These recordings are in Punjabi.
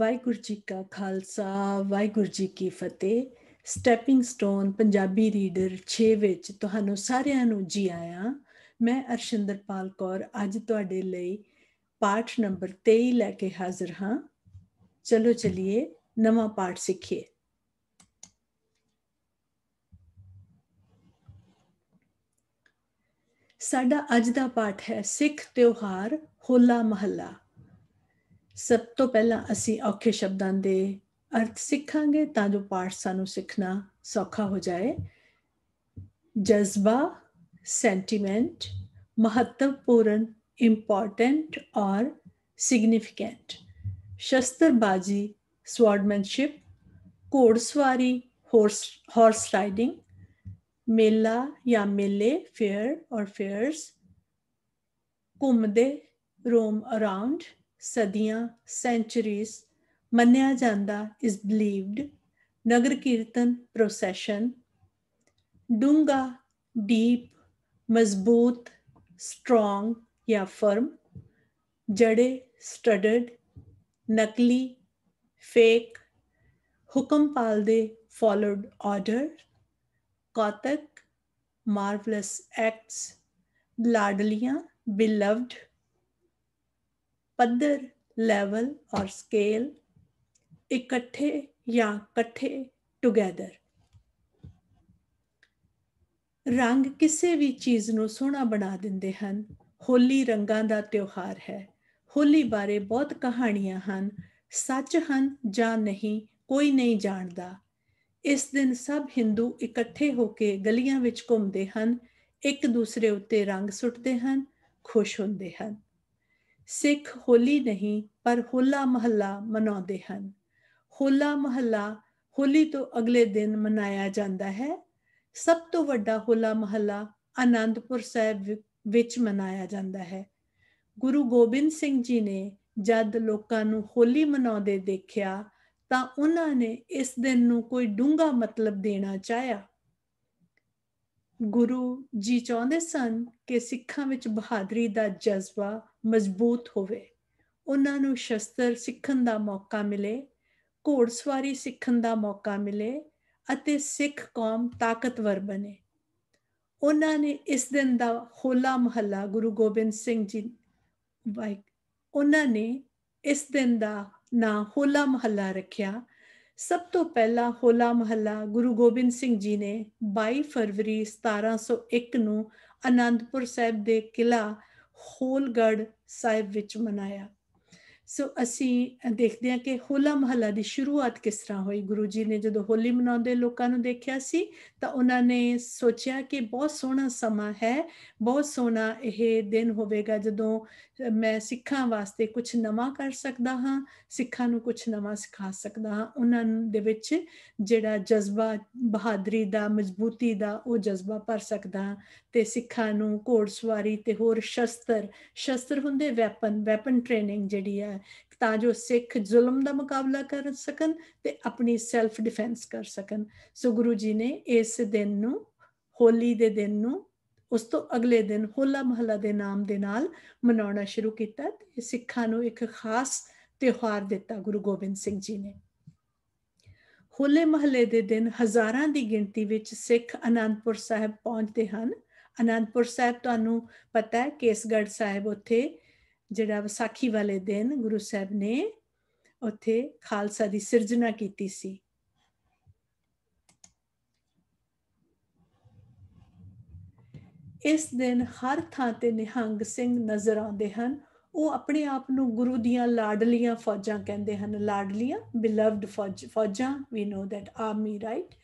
ਵਾਹਿਗੁਰੂ ਜੀ ਕਾ ਖਾਲਸਾ ਵਾਹਿਗੁਰੂ ਜੀ ਕੀ ਫਤਿਹ ਸਟੈਪਿੰਗ ਸਟੋਨ ਪੰਜਾਬੀ ਰੀਡਰ 6 ਵਿੱਚ ਤੁਹਾਨੂੰ ਸਾਰਿਆਂ ਨੂੰ ਜੀ ਆਇਆਂ ਮੈਂ ਅਰਸ਼ਿੰਦਰਪਾਲ ਕੌਰ ਅੱਜ ਤੁਹਾਡੇ ਲਈ ਪਾਠ ਨੰਬਰ 23 ਲੈ ਕੇ ਹਾਜ਼ਰ ਹਾਂ ਚਲੋ ਚਲਿਏ ਨਵਾਂ ਪਾਠ ਸਿੱਖੀਏ ਸਾਡਾ ਅੱਜ ਦਾ ਪਾਠ ਹੈ ਸਿੱਖ ਤਿਉਹਾਰ ਹੋਲਾ ਮਹੱਲਾ ਸਭ ਤੋਂ ਪਹਿਲਾਂ ਅਸੀਂ ਔਖੇ ਸ਼ਬਦਾਂ ਦੇ ਅਰਥ ਸਿੱਖਾਂਗੇ ਤਾਂ ਜੋ ਪਾਠ ਸਾਨੂੰ ਸਿੱਖਣਾ ਸੌਖਾ ਹੋ ਜਾਏ ਜਜ਼ਬਾ ਸੈਂਟੀਮੈਂਟ ਮਹੱਤਵਪੂਰਨ ਇੰਪੋਰਟੈਂਟ ਔਰ ਸਿਗਨੀਫੀਕੈਂਟ ਸ਼ਸਤਰਬਾਜ਼ੀ ਸਵਾਰਡਮੈਨਸ਼ਿਪ ਘੋੜਸਵਾਰੀ ਹਾਰਸ ਹਾਰਸ ਰਾਈਡਿੰਗ ਮੇਲਾ ਜਾਂ ਮੇਲੇ ਫੇਅਰ ਔਰ ਫੇਅਰਸ ਘੁੰਮਦੇ ਰੋਮ ਅਰਾਊਂਡ ਸਦੀਆਂ ਸੈਂਚਰੀਜ਼ ਮੰਨਿਆ ਜਾਂਦਾ ਇਜ਼ ਬਲੀਵਡ ਨਗਰ ਕੀਰਤਨ ਪ੍ਰੋਸੈਸ਼ਨ ਡੂੰਗਾ ਡੀਪ ਮਜ਼ਬੂਤ ਸਟਰੋਂਗ ਜਾਂ ਫਰਮ ਜੜੇ ਸਟੱਡਡ ਨਕਲੀ ਫੇਕ ਹੁਕਮ ਪਾਲਦੇ ਫਾਲੋਡ ਆਰਡਰ ਕਾਤਕ marvelous acts, ladliya, beloved, ਪੱਧਰ ਲੈਵਲ ਔਰ ਸਕੇਲ ਇਕੱਠੇ ਜਾਂ ਇਕੱਠੇ ਟੁਗੇਦਰ ਰੰਗ ਕਿਸੇ ਵੀ ਚੀਜ਼ ਨੂੰ ਸੋਹਣਾ ਬਣਾ ਦਿੰਦੇ ਹਨ ਹੋਲੀ ਰੰਗਾਂ ਦਾ ਤਿਉਹਾਰ ਹੈ ਹੋਲੀ ਬਾਰੇ ਬਹੁਤ ਕਹਾਣੀਆਂ ਹਨ ਸੱਚ ਹਨ ਜਾਂ ਨਹੀਂ ਕੋਈ ਨਹੀਂ ਜਾਣਦਾ ਇਸ ਦਿਨ ਸਭ ਹਿੰਦੂ ਇਕੱਠੇ ਹੋ ਕੇ ਗਲੀਆਂ ਵਿੱਚ ਘੁੰਮਦੇ ਹਨ ਇੱਕ ਦੂਸਰੇ ਉੱਤੇ ਰੰਗ ਸੁੱਟਦੇ ਹਨ ਖੁਸ਼ ਹੁੰਦੇ ਹਨ ਸਿੱਖ ਹੋਲੀ ਨਹੀਂ ਪਰ ਹੋਲਾ ਮਹੱਲਾ ਮਨਾਉਂਦੇ ਹਨ ਹੋਲਾ ਮਹੱਲਾ ਹੋਲੀ ਤੋਂ ਅਗਲੇ ਦਿਨ ਮਨਾਇਆ ਜਾਂਦਾ ਹੈ ਸਭ ਤੋਂ ਵੱਡਾ ਹੋਲਾ ਮਹੱਲਾ ਆਨੰਦਪੁਰ ਸਾਹਿਬ ਵਿੱਚ ਮਨਾਇਆ ਜਾਂਦਾ ਹੈ ਗੁਰੂ ਗੋਬਿੰਦ ਸਿੰਘ ਜੀ ਨੇ ਜਦ ਲੋਕਾਂ ਨੂੰ ਹੋਲੀ ਮਨਾਉਂਦੇ ਦੇਖਿਆ ਤਾਂ ਉਹਨਾਂ ਨੇ ਇਸ ਦਿਨ ਨੂੰ ਕੋਈ ਡੂੰਘਾ ਮਤਲਬ ਦੇਣਾ ਚਾਹਿਆ ਗੁਰੂ ਜੀ ਚਾਹੁੰਦੇ ਸਨ ਕਿ ਸਿੱਖਾਂ ਵਿੱਚ ਬਹਾਦਰੀ ਦਾ ਜਜ਼ਬਾ ਮਜ਼ਬੂਤ ਹੋਵੇ ਉਹਨਾਂ ਨੂੰ ਸ਼ਸਤਰ ਸਿੱਖਣ ਦਾ ਮੌਕਾ ਮਿਲੇ ਘੋੜਸਵਾਰੀ ਸਿੱਖਣ ਦਾ ਮੌਕਾ ਮਿਲੇ ਅਤੇ ਸਿੱਖ ਕੌਮ ਤਾਕਤਵਰ ਬਣੇ ਉਹਨਾਂ ਨੇ ਇਸ ਦਿਨ ਦਾ ਹੋਲਾ ਮਹੱਲਾ ਗੁਰੂ ਗੋਬਿੰਦ ਸਿੰਘ ਜੀ ਵਾਹਿ ਉਹਨਾਂ ਨੇ ਇਸ ਦਿਨ ਦਾ ਨਾਂ ਹੋਲਾ ਮਹੱਲਾ ਰੱਖਿਆ ਸਭ ਤੋਂ ਪਹਿਲਾ ਹੋਲਾ ਮਹੱਲਾ ਗੁਰੂ ਗੋਬਿੰਦ ਸਿੰਘ ਜੀ ਨੇ 22 ਫਰਵਰੀ 1701 ਨੂੰ ਅਨੰਦਪੁਰ ਸਾਹਿਬ ਦੇ ਕਿਲਾ ਹੋਲਗੜ ਸਾਹਿਬ ਵਿੱਚ ਮਨਾਇਆ ਸੋ ਅਸੀਂ ਦੇਖਦੇ ਹਾਂ ਕਿ ਹੋਲਾ ਮਹੱਲਾ ਦੀ ਸ਼ੁਰੂਆਤ ਕਿਸ ਤਰ੍ਹਾਂ ਹੋਈ ਗੁਰੂ ਜੀ ਨੇ ਜਦੋਂ ਹੋਲੀ ਮਨਾਉਂਦੇ ਲੋਕਾਂ ਨੂੰ ਦੇਖਿਆ ਸੀ ਤਾਂ ਉਹਨਾਂ ਨੇ ਸੋਚਿਆ ਕਿ ਬਹੁਤ ਸੋਹਣਾ ਸਮਾਂ ਹੈ ਬਹੁਤ ਸੋਹਣਾ ਇਹ ਦਿਨ ਹੋਵੇਗਾ ਜਦੋਂ ਮੈਂ ਸਿੱਖਾਂ ਵਾਸਤੇ ਕੁਝ ਨਵਾਂ ਕਰ ਸਕਦਾ ਹਾਂ ਸਿੱਖਾਂ ਨੂੰ ਕੁਝ ਨਵਾਂ ਸਿਖਾ ਸਕਦਾ ਹਾਂ ਉਹਨਾਂ ਦੇ ਵਿੱਚ ਜਿਹੜਾ ਜਜ਼ਬਾ ਬਹਾਦਰੀ ਦਾ ਮਜ਼ਬੂਤੀ ਦਾ ਉਹ ਜਜ਼ਬਾ ਭਰ ਸਕਦਾ ਤੇ ਸਿੱਖਾਂ ਨੂੰ ਘੋੜਸਵਾਰੀ ਤੇ ਹੋਰ ਸ਼ਸਤਰ ਸ਼ਸਤਰ ਹੁੰਦੇ ਵੈਪਨ ਵੈਪਨ ਟ੍ਰੇਨਿੰਗ ਜਿਹੜੀ ਹੈ ਤਾਂ ਜੋ ਸਿੱਖ ਜ਼ੁਲਮ ਦਾ ਮੁਕਾਬਲਾ ਕਰ ਸਕਣ ਤੇ ਆਪਣੀ ਸੈਲਫ ਡਿਫੈਂਸ ਕਰ ਸਕਣ ਸੋ ਗੁਰੂ ਜੀ ਨੇ ਇਸ ਦਿਨ ਨੂੰ ਹੋਲੀ ਦੇ ਦਿਨ ਨੂੰ ਉਸ ਤੋਂ ਅਗਲੇ ਦਿਨ ਹੋਲਾ ਮਹੱਲਾ ਦੇ ਨਾਮ ਦੇ ਨਾਲ ਮਨਾਉਣਾ ਸ਼ੁਰੂ ਕੀਤਾ ਤੇ ਸਿੱਖਾਂ ਨੂੰ ਇੱਕ ਖਾਸ ਤਿਉਹਾਰ ਦਿੱਤਾ ਗੁਰੂ ਗੋਬਿੰਦ ਸਿੰਘ ਜੀ ਨੇ ਹੋਲੇ ਮਹੱਲੇ ਦੇ ਦਿਨ ਹਜ਼ਾਰਾਂ ਦੀ ਗਿਣਤੀ ਵਿੱਚ ਸਿੱਖ ਅਨੰਦਪੁਰ ਸਾਹਿਬ ਪਹੁੰਚਦੇ ਹਨ ਅਨੰਦਪੁਰ ਸਾਹਿਬ ਤੁਹਾਨੂੰ ਪਤਾ ਹੈ ਕੇਸਗੜ੍ਹ ਸਾਹਿਬ ਉੱਥੇ ਜਿਹੜਾ ਵਿਸਾਖੀ ਵਾਲੇ ਦਿਨ ਗੁਰੂ ਸਾਹਿਬ ਨੇ ਉੱਥੇ ਖਾਲਸਾ ਦੀ ਸਿਰਜਣਾ ਕੀਤੀ ਸੀ ਇਸ ਦਿਨ ਹਰ ਥਾਂ ਤੇ ਨਿਹੰਗ ਸਿੰਘ ਨਜ਼ਰ ਆਉਂਦੇ ਹਨ ਉਹ ਆਪਣੇ ਆਪ ਨੂੰ ਗੁਰੂ ਦੀਆਂ ਲਾਡਲੀਆਂ ਫੌਜਾਂ ਕਹਿੰਦੇ ਹਨ ਲਾਡਲੀਆਂ ਬਿਲਵਡ ਫੌਜਾਂ we know that army right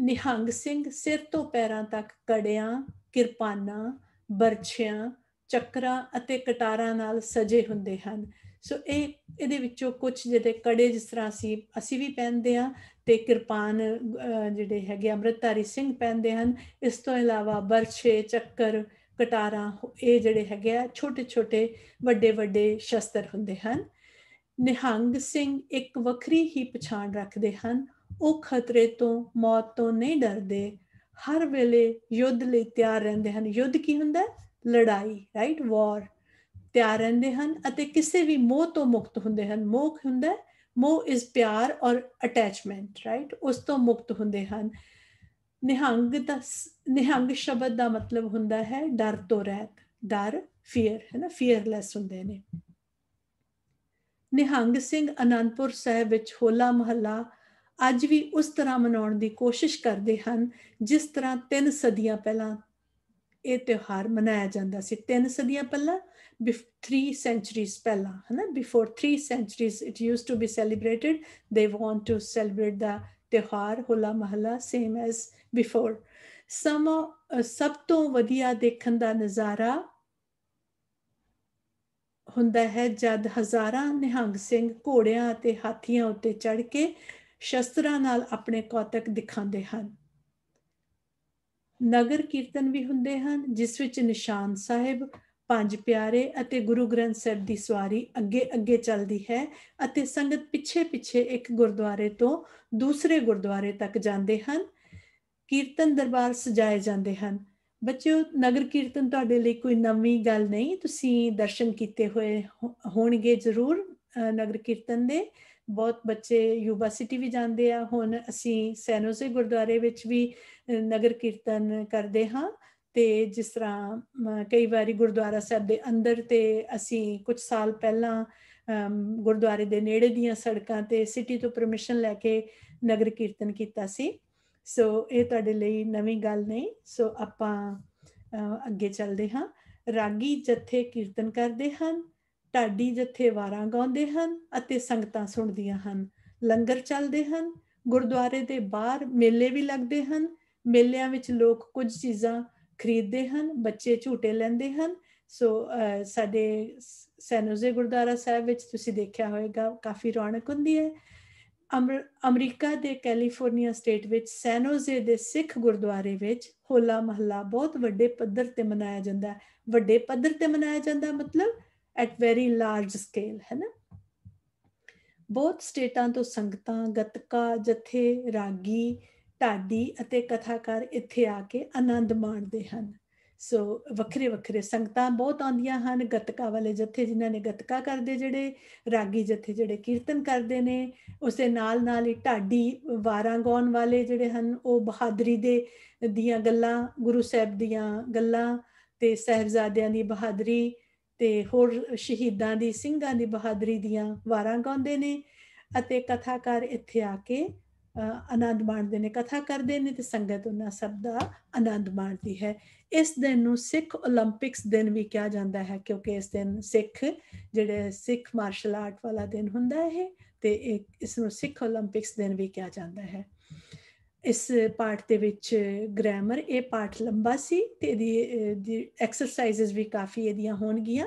Nihang Singh ਸਿਰ ਤੋਂ ਪੈਰਾਂ ਤੱਕ ਕੜਿਆਂ ਕਿਰਪਾਨਾਂ ਬਰਛਿਆਂ ਚੱਕਰਾਂ ਅਤੇ ਕਟਾਰਾਂ ਨਾਲ ਸਜੇ ਹੁੰਦੇ ਹਨ ਸੋ ਇਹ ਇਹਦੇ ਵਿੱਚੋਂ ਕੁਝ ਜਿਹੜੇ ਕੜੇ ਜਿਸ ਤਰ੍ਹਾਂ ਅਸੀਂ ਅਸੀਂ ਵੀ ਪਹਿਨਦੇ ਆ ਤੇ ਕਿਰਪਾਨ ਜਿਹੜੇ ਹੈਗੇ ਅਮਰਤਾਰੀ ਸਿੰਘ ਪਹਿਨਦੇ ਹਨ ਇਸ ਤੋਂ ਇਲਾਵਾ ਬਰਛੇ ਚੱਕਰ ਕਟਾਰਾਂ ਇਹ ਜਿਹੜੇ ਹੈਗੇ ਆ ਛੋਟੇ ਛੋਟੇ ਵੱਡੇ ਵੱਡੇ ਸ਼ਸਤਰ ਹੁੰਦੇ ਹਨ ਨਿਹੰਗ ਸਿੰਘ ਇੱਕ ਵੱਖਰੀ ਹੀ ਪਛਾਣ ਰੱਖਦੇ ਹਨ ਉਹ ਖਤਰੇ ਤੋਂ ਮੌਤ ਤੋਂ ਨਹੀਂ ਡਰਦੇ ਹਰ ਵੇਲੇ ਯੁੱਧ ਲਈ ਤਿਆਰ ਰਹਿੰਦੇ ਹਨ ਯੁੱਧ ਕੀ ਹੁੰਦਾ ਲੜਾਈ ਰਾਈਟ ਵਾਰ ਤਿਆਰ ਰਹਿੰਦੇ ਹਨ ਅਤੇ ਕਿਸੇ ਵੀ ਮੋਹ ਤੋਂ ਮੁਕਤ ਹੁੰਦੇ ਹਨ ਮੋਹ ਹੁੰਦਾ ਮੋਹ ਇਜ਼ ਪਿਆਰ ਔਰ ਅਟੈਚਮੈਂਟ ਰਾਈਟ ਉਸ ਤੋਂ ਮੁਕਤ ਹੁੰਦੇ ਹਨ ਨਿਹੰਗ ਦਾ ਨਿਹੰਗ ਸ਼ਬਦ ਦਾ ਮਤਲਬ ਹੁੰਦਾ ਹੈ ਡਰ ਤੋਂ ਰਹਿਤ ਡਰ ਫੀਅਰ ਹੈ ਨਾ ਫੀਅਰਲੈਸ ਹੁੰਦੇ ਨੇ ਨਿਹੰਗ ਸਿੰਘ ਅਨੰਦਪੁਰ ਸਾਹਿਬ ਵਿੱਚ ਹੋਲਾ ਮਹੱਲਾ ਅੱਜ ਵੀ ਉਸ ਤਰ੍ਹਾਂ ਮਨਾਉਣ ਦੀ ਕੋਸ਼ਿਸ਼ ਕਰਦੇ ਹਨ ਜਿਸ ਤਰ੍ਹਾਂ ਤਿੰਨ ਸਦੀਆਂ ਪਹਿਲਾਂ ਇਹ ਤਿਉਹਾਰ ਮਨਾਇਆ ਜਾਂਦਾ ਸੀ 3 ਸਦੀਆਂ ਪਹਿਲਾਂ 3 ਸੈਂਚਰੀਜ਼ ਪਹਿਲਾਂ ਹਨਾ before 3 centuries it used to be celebrated they want to celebrate ਦਾ ਤਿਉਹਾਰ ਹੋਲਾ ਮਹੱਲਾ ਸੇਮ ਐਸ ਬਿਫੋਰ ਸਮ ਸਭ ਤੋਂ ਵਧੀਆ ਦੇਖਣ ਦਾ ਨਜ਼ਾਰਾ ਹੁੰਦਾ ਹੈ ਜਦ ਹਜ਼ਾਰਾਂ ਨਿਹੰਗ ਸਿੰਘ ਘੋੜਿਆਂ ਅਤੇ ਹਾਥੀਆਂ ਉੱਤੇ ਚੜ ਕੇ ਸ਼ਸਤਰਾਂ ਨਾਲ ਆਪਣੇ ਕੌਤਕ ਦਿਖਾਉਂਦੇ ਹਨ ਨਗਰ ਕੀਰਤਨ ਵੀ ਹੁੰਦੇ ਹਨ ਜਿਸ ਵਿੱਚ ਨਿਸ਼ਾਨ ਸਾਹਿਬ ਪੰਜ ਪਿਆਰੇ ਅਤੇ ਗੁਰੂ ਗ੍ਰੰਥ ਸਾਹਿਬ ਦੀ ਸਵਾਰੀ ਅੱਗੇ ਅੱਗੇ ਚੱਲਦੀ ਹੈ ਅਤੇ ਸੰਗਤ ਪਿੱਛੇ ਪਿੱਛੇ ਇੱਕ ਗੁਰਦੁਆਰੇ ਤੋਂ ਦੂਸਰੇ ਗੁਰਦੁਆਰੇ ਤੱਕ ਜਾਂਦੇ ਹਨ ਕੀਰਤਨ ਦਰਬਾਰ ਸਜਾਏ ਜਾਂਦੇ ਹਨ ਬੱਚਿਓ ਨਗਰ ਕੀਰਤਨ ਤੁਹਾਡੇ ਲਈ ਕੋਈ ਨਵੀਂ ਗੱਲ ਨਹੀਂ ਤੁਸੀਂ ਦਰਸ਼ਨ ਕੀਤੇ ਹੋਏ ਹੋਣਗੇ ਜ਼ਰੂਰ ਨਗਰ ਕੀਰਤਨ ਦੇ ਬਹੁਤ ਬੱਚੇ ਯੂਨੀਵਰਸਿਟੀ ਵੀ ਜਾਂਦੇ ਆ ਹੁਣ ਅਸੀਂ ਸੈਨੋਸੇ ਗੁਰਦੁਆਰੇ ਵਿੱਚ ਵੀ ਨਗਰ ਕੀਰਤਨ ਕਰਦੇ ਹਾਂ ਤੇ ਜਿਸ ਤਰ੍ਹਾਂ ਕਈ ਵਾਰੀ ਗੁਰਦੁਆਰਾ ਸਾਹਿਬ ਦੇ ਅੰਦਰ ਤੇ ਅਸੀਂ ਕੁਝ ਸਾਲ ਪਹਿਲਾਂ ਗੁਰਦੁਆਰੇ ਦੇ ਨੇੜੇ ਦੀਆਂ ਸੜਕਾਂ ਤੇ ਸਿਟੀ ਤੋਂ ਪਰਮਿਸ਼ਨ ਲੈ ਕੇ ਨਗਰ ਕੀਰਤਨ ਕੀਤਾ ਸੀ ਸੋ ਇਹ ਤੁਹਾਡੇ ਲਈ ਨਵੀਂ ਗੱਲ ਨਹੀਂ ਸੋ ਆਪਾਂ ਅੱਗੇ ਚੱਲਦੇ ਹਾਂ ਰਾਗੀ ਜਥੇ ਕੀਰਤਨ ਕਰਦੇ ਹਨ ਢਾਡੀ ਜਥੇ ਵਾਰਾਂ ਗਾਉਂਦੇ ਹਨ ਅਤੇ ਸੰਗਤਾਂ ਸੁਣਦੀਆਂ ਹਨ ਲੰਗਰ ਚੱਲਦੇ ਹਨ ਗੁਰਦੁਆਰੇ ਦੇ ਬਾਹਰ ਮੇਲੇ ਵੀ ਲੱਗਦੇ ਹਨ ਮੇਲਿਆਂ ਵਿੱਚ ਲੋਕ ਕੁਝ ਚੀਜ਼ਾਂ ਖਰੀਦਦੇ ਹਨ ਬੱਚੇ ਝੂਟੇ ਲੈਂਦੇ ਹਨ ਸੋ ਸਾਡੇ ਸੈਨੋਜ਼ੇ ਗੁਰਦਾਰਾ ਸਾਹਿਬ ਵਿੱਚ ਤੁਸੀਂ ਦੇਖਿਆ ਹੋਵੇਗਾ ਕਾਫੀ ਰੌਣਕ ਹੁੰਦੀ ਹੈ ਅਮਰੀਕਾ ਦੇ ਕੈਲੀਫੋਰਨੀਆ ਸਟੇਟ ਵਿੱਚ ਸੈਨੋਜ਼ੇ ਦੇ ਸਿੱਖ ਗੁਰਦੁਆਰੇ ਵਿੱਚ ਹੋਲਾ ਮਹੱਲਾ ਬਹੁਤ ਵੱਡੇ ਪੱਧਰ ਤੇ ਮਨਾਇਆ ਜਾਂਦਾ ਹੈ ਵੱਡੇ ਪੱਧਰ ਤੇ ਮਨਾਇਆ ਜਾਂਦਾ ਮਤਲਬ ਐਟ ਵੈਰੀ ਲਾਰਜ ਸਕੇਲ ਹੈ ਨਾ ਬਹੁਤ ਸਟੇਟਾਂ ਤੋਂ ਸੰਗਤਾਂ ਗਤਕਾ ਜਥੇ ਰਾਗੀ ਢਾਡੀ ਅਤੇ ਕਥਾਕਾਰ ਇੱਥੇ ਆ ਕੇ ਆਨੰਦ ਮਾਣਦੇ ਹਨ ਸੋ ਵੱਖਰੇ ਵੱਖਰੇ ਸੰਗਤਾਂ ਬਹੁਤ ਆਉਂਦੀਆਂ ਹਨ ਗਤਕਾ ਵਾਲੇ ਜਥੇ ਜਿਨ੍ਹਾਂ ਨੇ ਗਤਕਾ ਕਰਦੇ ਜਿਹੜੇ ਰਾਗੀ ਜਥੇ ਜਿਹੜੇ ਕੀਰਤਨ ਕਰਦੇ ਨੇ ਉਸੇ ਨਾਲ ਨਾਲ ਹੀ ਢਾਡੀ ਵਾਰਾਂ ਗਾਉਣ ਵਾਲੇ ਜਿਹੜੇ ਹਨ ਉਹ ਬਹਾਦਰੀ ਦੇ ਦੀਆਂ ਗੱਲਾਂ ਗੁਰੂ ਸਾਹਿਬ ਦੀਆਂ ਗੱਲਾਂ ਤੇ ਸਹਿਬਜ਼ਾਦਿਆਂ ਦੀ ਬਹਾਦਰੀ ਤੇ ਹੋਰ ਸ਼ਹੀਦਾਂ ਦੀ ਸਿੰਘਾਂ ਦੀ ਬਹਾਦਰੀ ਦੀਆਂ ਵਾਰਾਂ ਗਾਉਂਦੇ ਨੇ ਅਤੇ ਕਥਾਕਾਰ ਇੱਥੇ ਆ ਕੇ ਆਨੰਦ ਮਾਣਦੇ ਨੇ ਕਥਾ ਕਰਦੇ ਨੇ ਤੇ ਸੰਗਤ ਉਹਨਾਂ ਸਭ ਦਾ ਆਨੰਦ ਮਾਣਦੀ ਹੈ ਇਸ ਦਿਨ ਨੂੰ ਸਿੱਖ 올림픽ਸ ਦਿਨ ਵੀ ਕਿਹਾ ਜਾਂਦਾ ਹੈ ਕਿਉਂਕਿ ਇਸ ਦਿਨ ਸਿੱਖ ਜਿਹੜੇ ਸਿੱਖ ਮਾਰਸ਼ਲ ਆਰਟ ਵਾਲਾ ਦਿਨ ਹੁੰਦਾ ਹੈ ਤੇ ਇਸ ਨੂੰ ਸਿੱਖ 올림픽ਸ ਦਿਨ ਵੀ ਕਿਹਾ ਜਾਂਦਾ ਹੈ ਇਸ ਪਾਰਟ ਦੇ ਵਿੱਚ ਗ੍ਰਾਮਰ ਇਹ ਪਾਰਟ ਲੰਬਾ ਸੀ ਤੇ ਦੀ ਐਕਸਰਸਾਈਜ਼ਸ ਵੀ ਕਾਫੀ ਇਹਦੀਆਂ ਹੋਣਗੀਆਂ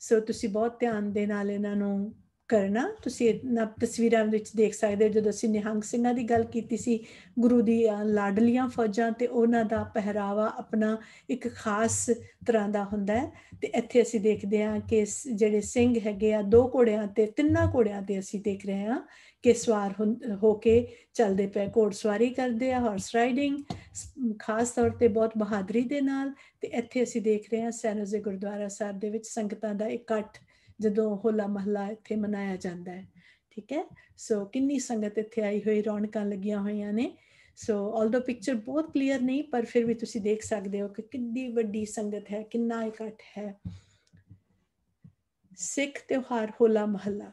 ਸੋ ਤੁਸੀਂ ਬਹੁਤ ਧਿਆਨ ਦੇ ਨਾਲ ਇਹਨਾਂ ਨੂੰ ਕਰਨਾ ਤੁਸੀਂ ਇਹਨਾਂ ਤਸਵੀਰਾਂ ਵਿੱਚ ਦੇਖ ਸਕਦੇ ਜਦੋਂ ਅਸੀਂ ਨਿਹੰਗ ਸਿੰਘਾਂ ਦੀ ਗੱਲ ਕੀਤੀ ਸੀ ਗੁਰੂ ਦੀ ਲਾਡਲੀਆਂ ਫੌਜਾਂ ਤੇ ਉਹਨਾਂ ਦਾ ਪਹਿਰਾਵਾ ਆਪਣਾ ਇੱਕ ਖਾਸ ਤਰ੍ਹਾਂ ਦਾ ਹੁੰਦਾ ਹੈ ਤੇ ਇੱਥੇ ਅਸੀਂ ਦੇਖਦੇ ਹਾਂ ਕਿ ਜਿਹੜੇ ਸਿੰਘ ਹੈਗੇ ਆ ਦੋ ਘੋੜਿਆਂ ਤੇ ਤਿੰਨਾਂ ਘੋੜਿਆਂ ਤੇ ਅਸੀਂ ਦੇਖ ਰਹੇ ਹਾਂ ਕੇ ਸਵਾਰ ਹੋ ਕੇ ਚੱਲਦੇ ਪਏ ਘੋੜ ਸਵਾਰੀ ਕਰਦੇ ਆ ਹਾਰਸ ਰਾਈਡਿੰਗ ਖਾਸ ਤੌਰ ਤੇ ਬਹੁਤ ਬਹਾਦਰੀ ਦੇ ਨਾਲ ਤੇ ਇੱਥੇ ਅਸੀਂ ਦੇਖ ਰਹੇ ਹਾਂ ਸੈਨੋਜ਼ੇ ਗੁਰਦੁਆਰਾ ਸਾਹਿਬ ਦੇ ਵਿੱਚ ਸੰਗਤਾਂ ਦਾ ਇਕੱਠ ਜਦੋਂ ਹੋਲਾ ਮਹੱਲਾ ਇੱਥੇ ਮਨਾਇਆ ਜਾਂਦਾ ਹੈ ਠੀਕ ਹੈ ਸੋ ਕਿੰਨੀ ਸੰਗਤ ਇੱਥੇ ਆਈ ਹੋਈ ਰੌਣਕਾਂ ਲੱਗੀਆਂ ਹੋਈਆਂ ਨੇ ਸੋ ਆਲਦੋ ਪਿਕਚਰ ਬਹੁਤ ਕਲੀਅਰ ਨਹੀਂ ਪਰ ਫਿਰ ਵੀ ਤੁਸੀਂ ਦੇਖ ਸਕਦੇ ਹੋ ਕਿ ਕਿੰਨੀ ਵੱਡੀ ਸੰਗਤ ਹੈ ਕਿੰਨਾ ਇਕੱਠ ਹੈ ਸਿੱਖ ਤਿਉਹਾਰ ਹੋਲਾ ਮਹੱਲਾ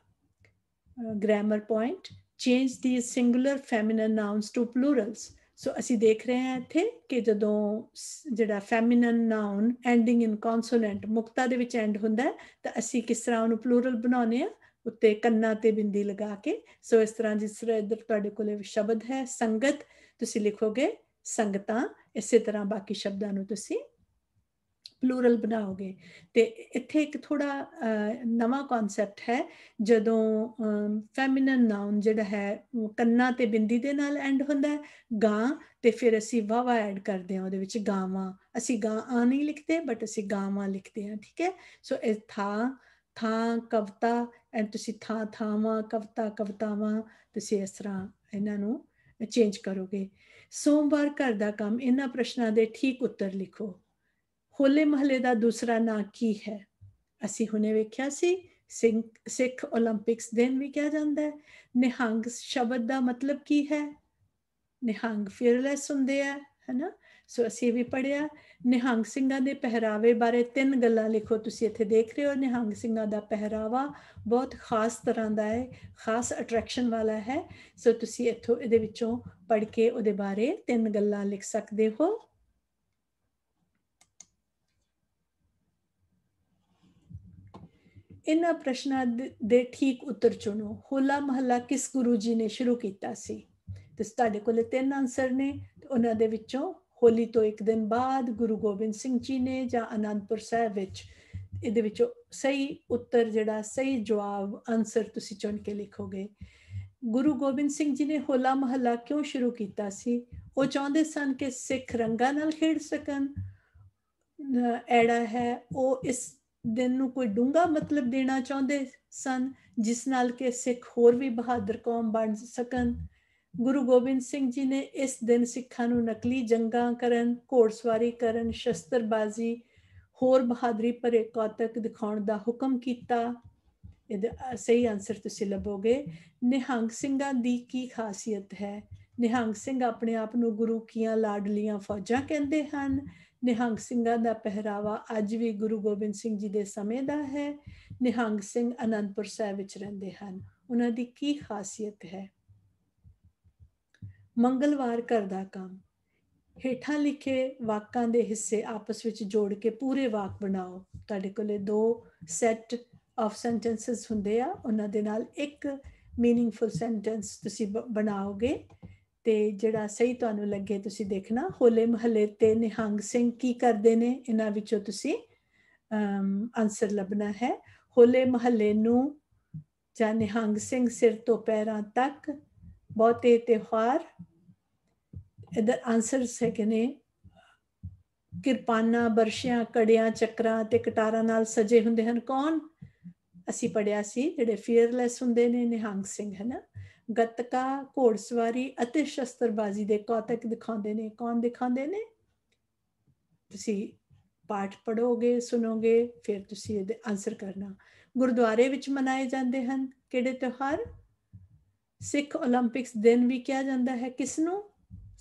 uh, grammar point change the singular feminine nouns to plurals ਸੋ ਅਸੀਂ ਦੇਖ ਰਹੇ ਹਾਂ ਇੱਥੇ ਕਿ ਜਦੋਂ ਜਿਹੜਾ ਫੈਮਿਨਨ ਨਾਉਨ ਐਂਡਿੰਗ ਇਨ ਕonsonant ਮੁਕਤਾ ਦੇ ਵਿੱਚ ਐਂਡ ਹੁੰਦਾ ਤਾਂ ਅਸੀਂ ਕਿਸ ਤਰ੍ਹਾਂ ਉਹਨੂੰ ਪਲੂਰਲ ਬਣਾਉਨੇ ਆ ਉੱਤੇ ਕੰਨਾਂ ਤੇ ਬਿੰਦੀ ਲਗਾ ਕੇ ਸੋ ਇਸ ਤਰ੍ਹਾਂ ਜਿਸ ਤਰ੍ਹਾਂ ਇੱਧਰ ਤੁਹਾਡੇ ਕੋਲੇ ਸ਼ਬਦ ਹੈ ਸੰਗਤ ਤੁਸੀਂ ਲਿਖੋਗੇ ਸੰਗਤਾਂ ਇਸੇ ਤਰ੍ਹਾਂ ਬਾਕੀ ਸ਼ਬਦਾਂ ਨੂੰ ਤੁਸੀਂ ਪਲੂਰਲ ਬਣਾਓਗੇ ਤੇ ਇੱਥੇ ਇੱਕ ਥੋੜਾ ਨਵਾਂ ਕਨਸੈਪਟ ਹੈ ਜਦੋਂ ਫੈਮਿਨਨ ਨਾਉਨ ਜਿਹੜਾ ਹੈ ਕੰਨਾ ਤੇ ਬਿੰਦੀ ਦੇ ਨਾਲ ਐਂਡ ਹੁੰਦਾ ਹੈ ਗਾਂ ਤੇ ਫਿਰ ਅਸੀਂ ਵਾਵਾ ਐਡ ਕਰਦੇ ਹਾਂ ਉਹਦੇ ਵਿੱਚ ਗਾਵਾਂ ਅਸੀਂ ਗਾਂ ਆ ਨਹੀਂ ਲਿਖਦੇ ਬਟ ਅਸੀਂ ਗਾਵਾਂ ਲਿਖਦੇ ਹਾਂ ਠੀਕ ਹੈ ਸੋ ਇਹ ਥਾ ਥਾ ਕਵਤਾ ਐਂਡ ਤੁਸੀਂ ਥਾ ਥਾਵਾਂ ਕਵਤਾ ਕਵਤਾਵਾਂ ਤੁਸੀਂ ਇਸ ਤਰ੍ਹਾਂ ਇਹਨਾਂ ਨੂੰ ਚੇਂਜ ਕਰੋਗੇ ਸੋਮਵਾਰ ਘਰ ਦਾ ਕੰਮ ਇਹਨਾਂ ਪ੍ਰਸ਼ਨਾਂ ਦੇ ਠੀਕ ਉੱਤਰ ਲਿਖੋ ਹੋਲੇ ਮਹੱਲੇ ਦਾ ਦੂਸਰਾ ਨਾਂ ਕੀ ਹੈ ਅਸੀਂ ਹੁਣੇ ਵੇਖਿਆ ਸੀ ਸਿੱਖ 올림픽ਸ ਦਿਨ ਵੀ ਕਿਹਾ ਜਾਂਦਾ ਹੈ ਨਿਹੰਗ ਸ਼ਬਦ ਦਾ ਮਤਲਬ ਕੀ ਹੈ ਨਿਹੰਗ ਫੀਅਰਲੈਸ ਹੁੰਦੇ ਆ ਹੈਨਾ ਸੋ ਅਸੀਂ ਵੀ ਪੜਿਆ ਨਿਹੰਗ ਸਿੰਘਾਂ ਦੇ ਪਹਿਰਾਵੇ ਬਾਰੇ ਤਿੰਨ ਗੱਲਾਂ ਲਿਖੋ ਤੁਸੀਂ ਇੱਥੇ ਦੇਖ ਰਹੇ ਹੋ ਨਿਹੰਗ ਸਿੰਘਾਂ ਦਾ ਪਹਿਰਾਵਾ ਬਹੁਤ ਖਾਸ ਤਰ੍ਹਾਂ ਦਾ ਹੈ ਖਾਸ ਅਟਰੈਕਸ਼ਨ ਵਾਲਾ ਹੈ ਸੋ ਤੁਸੀਂ ਇੱਥੋਂ ਇਹਦੇ ਵਿੱਚੋਂ ਪੜ ਕੇ ਉਹਦੇ ਬਾਰੇ ਤਿੰਨ ਗੱਲਾਂ ਲਿਖ ਸਕਦੇ ਹੋ ਇਹਨਾਂ ਪ੍ਰਸ਼ਨਾਂ ਦੇ ਠੀਕ ਉੱਤਰ ਚੁਣੋ ਹੋਲਾ ਮਹੱਲਾ ਕਿਸ ਗੁਰੂ ਜੀ ਨੇ ਸ਼ੁਰੂ ਕੀਤਾ ਸੀ ਤੇ ਤੁਹਾਡੇ ਕੋਲ ਤਿੰਨ ਆਨਸਰ ਨੇ ਉਹਨਾਂ ਦੇ ਵਿੱਚੋਂ ਹੋਲੀ ਤੋਂ ਇੱਕ ਦਿਨ ਬਾਅਦ ਗੁਰੂ ਗੋਬਿੰਦ ਸਿੰਘ ਜੀ ਨੇ ਜਾਂ ਅਨੰਦਪੁਰ ਸਾਹਿਬ ਵਿੱਚ ਇਹਦੇ ਵਿੱਚੋਂ ਸਹੀ ਉੱਤਰ ਜਿਹੜਾ ਸਹੀ ਜਵਾਬ ਆਨਸਰ ਤੁਸੀਂ ਚੁਣ ਕੇ ਲਿਖੋਗੇ ਗੁਰੂ ਗੋਬਿੰਦ ਸਿੰਘ ਜੀ ਨੇ ਹੋਲਾ ਮਹੱਲਾ ਕਿਉਂ ਸ਼ੁਰੂ ਕੀਤਾ ਸੀ ਉਹ ਚਾਹੁੰਦੇ ਸਨ ਕਿ ਸਿੱਖ ਰੰਗਾਂ ਨਾਲ ਖੇਡ ਸਕਣ ਐੜਾ ਹੈ ਉਹ ਇਸ ਦਿਨ ਨੂੰ ਕੋਈ ਡੂੰਗਾ ਮਤਲਬ ਦੇਣਾ ਚਾਹੁੰਦੇ ਸਨ ਜਿਸ ਨਾਲ ਕਿ ਸਿੱਖ ਹੋਰ ਵੀ ਬਹਾਦਰ ਕੌਮ ਬਣ ਸਕਣ ਗੁਰੂ ਗੋਬਿੰਦ ਸਿੰਘ ਜੀ ਨੇ ਇਸ ਦਿਨ ਸਿੱਖਾਂ ਨੂੰ ਨਕਲੀ ਜੰਗਾਂ ਕਰਨ ਘੋੜਸਵਾਰੀ ਕਰਨ ਸ਼ਸਤਰਬਾਜ਼ੀ ਹੋਰ ਬਹਾਦਰੀ ਭਰੇ ਕੌਤਕ ਦਿਖਾਉਣ ਦਾ ਹੁਕਮ ਕੀਤਾ ਇਹਦਾ ਸਹੀ ਆਨਸਰ ਤੁਸੀਂ ਲੱਭੋਗੇ ਨਿਹੰਗ ਸਿੰਘਾਂ ਦੀ ਕੀ ਖਾਸੀਅਤ ਹੈ ਨਿਹੰਗ ਸਿੰਘ ਆਪਣੇ ਆਪ ਨੂੰ ਗੁਰੂ ਕੀਆਂ ਲਾਡਲੀਆਂ ਫੌਜਾਂ ਕਹਿੰਦੇ ਹਨ ਨਿਹੰਗ ਸਿੰਘਾਂ ਦਾ ਪਹਿਰਾਵਾ ਅੱਜ ਵੀ ਗੁਰੂ ਗੋਬਿੰਦ ਸਿੰਘ ਜੀ ਦੇ ਸਮੇਂ ਦਾ ਹੈ ਨਿਹੰਗ ਸਿੰਘ ਅਨੰਦਪੁਰ ਸਾਹਿਬ ਵਿੱਚ ਰਹਿੰਦੇ ਹਨ ਉਹਨਾਂ ਦੀ ਕੀ ਖਾਸੀਅਤ ਹੈ ਮੰਗਲਵਾਰ ਘਰ ਦਾ ਕੰਮ ਹੇਠਾਂ ਲਿਖੇ ਵਾਕਾਂ ਦੇ ਹਿੱਸੇ ਆਪਸ ਵਿੱਚ ਜੋੜ ਕੇ ਪੂਰੇ ਵਾਕ ਬਣਾਓ ਤੁਹਾਡੇ ਕੋਲੇ ਦੋ ਸੈੱਟ ਆਫ ਸੈਂਟੈਂਸਸ ਹੁੰਦੇ ਆ ਉਹਨਾਂ ਦੇ ਨਾਲ ਇੱਕ ਮੀਨਿੰਗਫੁਲ ਸੈਂਟੈਂਸ ਤੁਸੀਂ ਬਣਾਓਗੇ ਤੇ ਜਿਹੜਾ ਸਹੀ ਤੁਹਾਨੂੰ ਲੱਗੇ ਤੁਸੀਂ ਦੇਖਣਾ ਹੋਲੇ ਮਹੱਲੇ ਤੇ ਨਿਹੰਗ ਸਿੰਘ ਕੀ ਕਰਦੇ ਨੇ ਇਹਨਾਂ ਵਿੱਚੋਂ ਤੁਸੀਂ ਆਨਸਰ ਲੱਭਣਾ ਹੈ ਹੋਲੇ ਮਹੱਲੇ ਨੂੰ ਜਾਂ ਨਿਹੰਗ ਸਿੰਘ ਸਿਰ ਤੋਂ ਪੈਰਾਂ ਤੱਕ ਬਹੁਤੇ ਤਿਹਾਰ ਇਹਦਾ ਆਨਸਰ ਸੈਕਨੇ ਕਿਰਪਾਨਾਂ ਬਰਸ਼ਿਆਂ ਕੜਿਆਂ ਚੱਕਰਾਂ ਤੇ ਕਟਾਰਾਂ ਨਾਲ ਸਜੇ ਹੁੰਦੇ ਹਨ ਕੌਣ ਅਸੀਂ ਪੜਿਆ ਸੀ ਜਿਹੜੇ ਫੀਅਰਲੈਸ ਹੁੰਦੇ ਨੇ ਨਿਹੰਗ ਸਿੰਘ ਹਨਾ ਗਤਕਾ ਘੋੜਸਵਾਰੀ ਅਤੇ ਸ਼ਸਤਰਬਾਜ਼ੀ ਦੇ ਕੌਤਕ ਦਿਖਾਉਂਦੇ ਨੇ ਕੌਣ ਦਿਖਾਉਂਦੇ ਨੇ ਤੁਸੀਂ ਪਾਠ ਪੜੋਗੇ ਸੁਣੋਗੇ ਫਿਰ ਤੁਸੀਂ ਇਹਦੇ ਆਨਸਰ ਕਰਨਾ ਗੁਰਦੁਆਰੇ ਵਿੱਚ ਮਨਾਏ ਜਾਂਦੇ ਹਨ ਕਿਹੜੇ ਤਿਉਹਾਰ ਸਿੱਖ 올림픽ਸ ਦਿਨ ਵੀ ਕਿਹਾ ਜਾਂਦਾ ਹੈ ਕਿਸ ਨੂੰ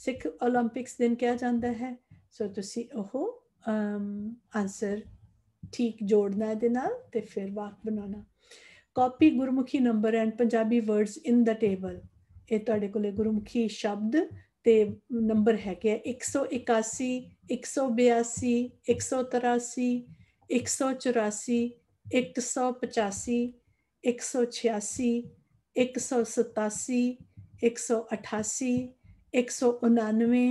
ਸਿੱਖ 올림픽ਸ ਦਿਨ ਕਿਹਾ ਜਾਂਦਾ ਹੈ ਸੋ ਤੁਸੀਂ ਉਹ ਆਨਸਰ ਠੀਕ ਜੋੜਨਾ ਹੈ ਦੇ ਨਾਲ ਤੇ ਫਿਰ ਵਾਕ ਬਣਾਉਣਾ copy Gurmukhi number and Punjabi words in the table ਇਹ ਤੁਹਾਡੇ ਕੋਲੇ ਗੁਰਮੁਖੀ ਸ਼ਬਦ ਤੇ ਨੰਬਰ ਹੈਗੇ 181 182 183 184 185 186 187 188 189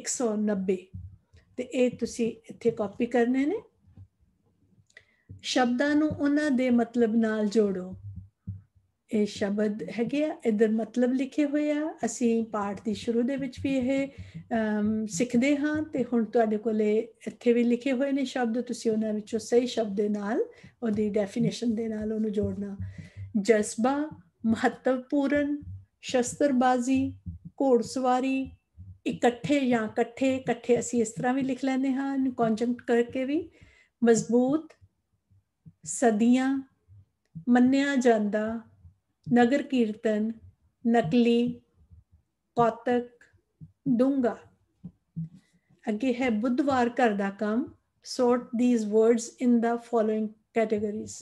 190 ਤੇ ਇਹ ਤੁਸੀਂ ਇੱਥੇ ਕਾਪੀ ਕਰਨੇ ਨੇ ਸ਼ਬਦਾਂ ਨੂੰ ਉਹਨਾਂ ਦੇ ਮਤਲਬ ਨਾਲ ਜੋੜੋ ਇਹ ਸ਼ਬਦ ਹੈਗੇ ਆ ਇਧਰ ਮਤਲਬ ਲਿਖੇ ਹੋਏ ਆ ਅਸੀਂ ਪਾਠ ਦੀ ਸ਼ੁਰੂ ਦੇ ਵਿੱਚ ਵੀ ਇਹ ਸਿੱਖਦੇ ਹਾਂ ਤੇ ਹੁਣ ਤੁਹਾਡੇ ਕੋਲੇ ਇੱਥੇ ਵੀ ਲਿਖੇ ਹੋਏ ਨੇ ਸ਼ਬਦ ਤੁਸੀਂ ਉਹਨਾਂ ਵਿੱਚੋਂ ਸਹੀ ਸ਼ਬਦ ਦੇ ਨਾਲ ਉਹਦੀ ਡੈਫੀਨੇਸ਼ਨ ਦੇ ਨਾਲ ਉਹਨੂੰ ਜੋੜਨਾ ਜਜ਼ਬਾ ਮਹੱਤਵਪੂਰਨ ਸ਼ਸਤਰਬਾਜ਼ੀ ਘੋੜਸਵਾਰੀ ਇਕੱਠੇ ਜਾਂ ਇਕੱਠੇ ਇਕੱਠੇ ਅਸੀਂ ਇਸ ਤਰ੍ਹਾਂ ਵੀ ਲਿਖ ਲੈਂਦੇ ਹਾਂ ਕੰਜੰਕਟ ਕਰਕੇ ਵੀ ਮਜ਼ਬੂਤ ਸਦੀਆਂ ਮੰਨਿਆ ਜਾਂਦਾ ਨਗਰ ਕੀਰਤਨ ਨਕਲੀ ਕੌਤਕ ਡੂੰਗਾ ਅੱਗੇ ਹੈ ਬੁੱਧਵਾਰ ਘਰ ਦਾ ਕੰਮ sort these words in the following categories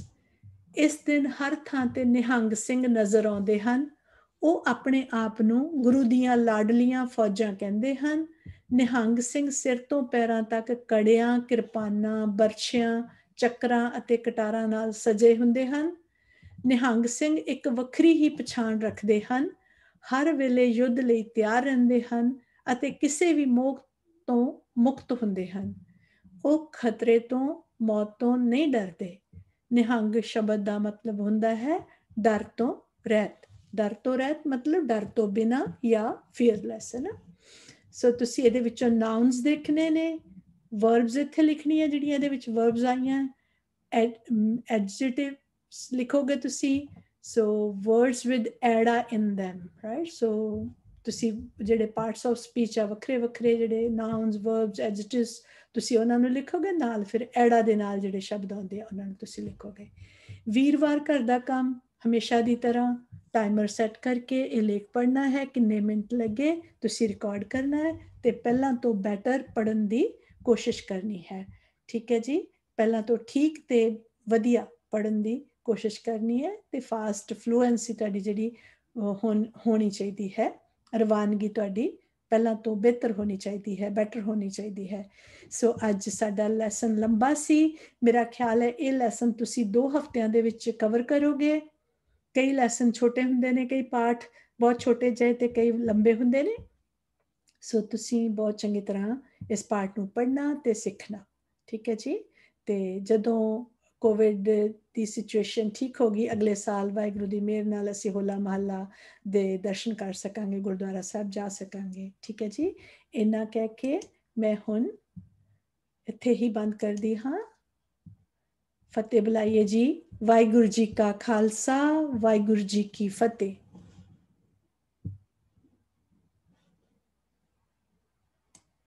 ਇਸ ਦਿਨ ਹਰ ਥਾਂ ਤੇ ਨਿਹੰਗ ਸਿੰਘ ਨਜ਼ਰ ਆਉਂਦੇ ਹਨ ਉਹ ਆਪਣੇ ਆਪ ਨੂੰ ਗੁਰੂ ਦੀਆਂ ਲਾਡਲੀਆਂ ਫੌਜਾਂ ਕਹਿੰਦੇ ਹਨ ਨਿਹੰਗ ਸਿੰਘ ਸਿਰ ਤੋਂ ਪੈਰਾਂ ਤੱਕ ਕੜਿਆਂ ਕਿਰਪਾਨਾਂ ਬਰਛਿਆਂ ਚੱਕਰਾਂ ਅਤੇ ਕਟਾਰਾਂ ਨਾਲ ਸਜੇ ਹੁੰਦੇ ਹਨ ਨਿਹੰਗ ਸਿੰਘ ਇੱਕ ਵੱਖਰੀ ਹੀ ਪਛਾਣ ਰੱਖਦੇ ਹਨ ਹਰ ਵੇਲੇ ਯੁੱਧ ਲਈ ਤਿਆਰ ਰਹਿੰਦੇ ਹਨ ਅਤੇ ਕਿਸੇ ਵੀ ਮੋਗ ਤੋਂ ਮੁਕਤ ਹੁੰਦੇ ਹਨ ਉਹ ਖਤਰੇ ਤੋਂ ਮੌਤ ਤੋਂ ਨਹੀਂ ਡਰਦੇ ਨਿਹੰਗ ਸ਼ਬਦ ਦਾ ਮਤਲਬ ਹੁੰਦਾ ਹੈ ਡਰ ਤੋਂ ਰਹਿਤ ਡਰ ਤੋਂ ਰਹਿਤ ਮਤਲਬ ਡਰ ਤੋਂ ਬਿਨਾ ਜਾਂ ਫੀਅਰਲੈਸ ਹੈ ਨਾ ਸੋ ਤੁਸੀਂ ਇਹਦੇ ਵਿੱਚੋਂ ਨਾਉਨਸ ਦੇਖਣੇ ਨੇ ਵਰਬਸ ਇੱਥੇ ਲਿਖਣੀ ਹੈ ਜਿਹੜੀਆਂ ਇਹਦੇ ਵਿੱਚ ਵਰਬਸ ਆਈਆਂ ਐਡਜੈਕਟਿਵਸ ਲਿਖੋਗੇ ਤੁਸੀਂ ਸੋ ਵਰਡਸ ਵਿਦ ਐਡਾ ਇਨ them ਰਾਈਟ ਸੋ ਤੁਸੀਂ ਜਿਹੜੇ ਪਾਰਟਸ ਆਫ ਸਪੀਚ ਆ ਵੱਖਰੇ ਵੱਖਰੇ ਜਿਹੜੇ ਨਾਉਨਸ ਵਰਬਸ ਐਡਜੈਕਟਿਵਸ ਤੁਸੀਂ ਉਹਨਾਂ ਨੂੰ ਲਿਖੋਗੇ ਨਾਲ ਫਿਰ ਐਡਾ ਦੇ ਨਾਲ ਜਿਹੜੇ ਸ਼ਬਦ ਆਉਂਦੇ ਉਹਨਾਂ ਨੂੰ ਤੁਸੀਂ ਲਿਖੋਗੇ ਵੀਰਵਾਰ ਘਰ ਦਾ ਕੰਮ ਹਮੇਸ਼ਾ ਦੀ ਤਰ੍ਹਾਂ ਟਾਈਮਰ ਸੈੱਟ ਕਰਕੇ ਇਹ ਲੇਖ ਪੜਨਾ ਹੈ ਕਿੰਨੇ ਮਿੰਟ ਲੱਗੇ ਤੁਸੀਂ ਰਿਕਾਰਡ ਕਰਨਾ ਹੈ ਤੇ ਪਹਿਲਾਂ ਤੋਂ ਬੈਟਰ ਪੜਨ ਦੀ ਕੋਸ਼ਿਸ਼ ਕਰਨੀ ਹੈ ਠੀਕ ਹੈ ਜੀ ਪਹਿਲਾਂ ਤੋਂ ਠੀਕ ਤੇ ਵਧੀਆ ਪੜਨ ਦੀ ਕੋਸ਼ਿਸ਼ ਕਰਨੀ ਹੈ ਤੇ ਫਾਸਟ ਫਲੂਐਂਸੀ ਤੁਹਾਡੀ ਜਿਹੜੀ ਹੋਣੀ ਚਾਹੀਦੀ ਹੈ ਰਵਾਨਗੀ ਤੁਹਾਡੀ ਪਹਿਲਾਂ ਤੋਂ ਬਿਹਤਰ ਹੋਣੀ ਚਾਹੀਦੀ ਹੈ ਬੈਟਰ ਹੋਣੀ ਚਾਹੀਦੀ ਹੈ ਸੋ ਅੱਜ ਸਾਡਾ ਲੈਸਨ ਲੰਬਾ ਸੀ ਮੇਰਾ ਖਿਆਲ ਹੈ ਇਹ ਲੈਸਨ ਤੁਸੀਂ 2 ਹਫ਼ਤਿਆਂ ਦੇ ਵਿੱਚ ਕਵਰ ਕਰੋਗੇ ਕਈ ਲੈਸਨ ਛੋਟੇ ਹੁੰਦੇ ਨੇ ਕਈ ਪਾਠ ਬਹੁਤ ਛੋਟੇ ਜਿਹੇ ਤੇ ਕਈ ਲੰਬੇ ਹੁੰਦੇ ਨੇ ਸੋ ਤੁਸੀਂ ਬਹੁਤ ਚੰਗੀ ਤਰ੍ਹਾਂ ਇਸ ਪਾਠ ਨੂੰ ਪੜਨਾ ਤੇ ਸਿੱਖਣਾ ਠੀਕ ਹੈ ਜੀ ਤੇ ਜਦੋਂ ਕੋਵਿਡ ਦੀ ਸਿਚੁਏਸ਼ਨ ਠੀਕ ਹੋ ਗਈ ਅਗਲੇ ਸਾਲ ਵਾਹਿਗੁਰੂ ਦੀ ਮਿਹਰ ਨਾਲ ਅਸੀਂ ਹੋਲਾ ਮਹੱਲਾ ਦੇ ਦਰਸ਼ਨ ਕਰ ਸਕਾਂਗੇ ਗੁਰਦੁਆਰਾ ਸਾਹਿਬ ਜਾ ਸਕਾਂਗੇ ਠੀਕ ਹੈ ਜੀ ਇੰਨਾ ਕਹਿ ਕੇ ਮੈਂ ਹੁਣ ਇੱਥੇ ਹੀ ਬੰਦ ਕਰਦੀ ਹਾਂ ਫਤਿਹ ਬੁਲਾਈਏ ਜੀ ਵਾਹਿਗੁਰੂ ਜੀ ਕਾ ਖਾਲਸਾ ਵਾਹਿਗੁਰੂ ਜੀ ਕੀ ਫਤਿਹ